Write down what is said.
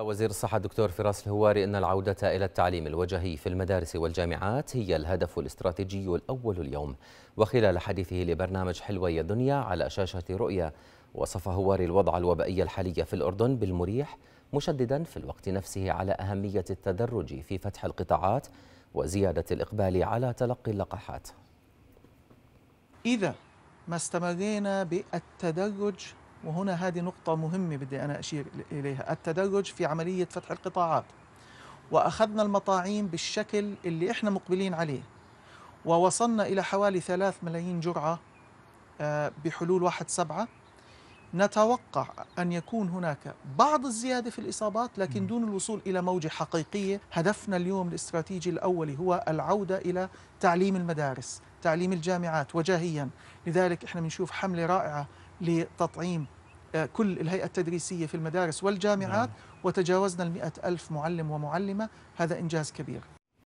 وزير الصحة الدكتور فراس الهواري أن العودة إلى التعليم الوجهي في المدارس والجامعات هي الهدف الاستراتيجي الأول اليوم وخلال حديثه لبرنامج حلوي دنيا على شاشة رؤية وصف هواري الوضع الوبائي الحالي في الأردن بالمريح مشددا في الوقت نفسه على أهمية التدرج في فتح القطاعات وزيادة الإقبال على تلقي اللقاحات إذا ما استمرينا بالتدرج وهنا هذه نقطة مهمة بدي أنا أشير إليها التدرج في عملية فتح القطاعات وأخذنا المطاعيم بالشكل اللي إحنا مقبلين عليه ووصلنا إلى حوالي 3 ملايين جرعة آه، بحلول 1 سبعة نتوقع أن يكون هناك بعض الزيادة في الإصابات لكن دون الوصول إلى موجة حقيقية هدفنا اليوم الاستراتيجي الأولي هو العودة إلى تعليم المدارس تعليم الجامعات وجاهيا لذلك احنا بنشوف حمله رائعه لتطعيم آه، كل الهيئة التدريسية في المدارس والجامعات نعم. وتجاوزنا ال ألف معلم ومعلمة هذا إنجاز كبير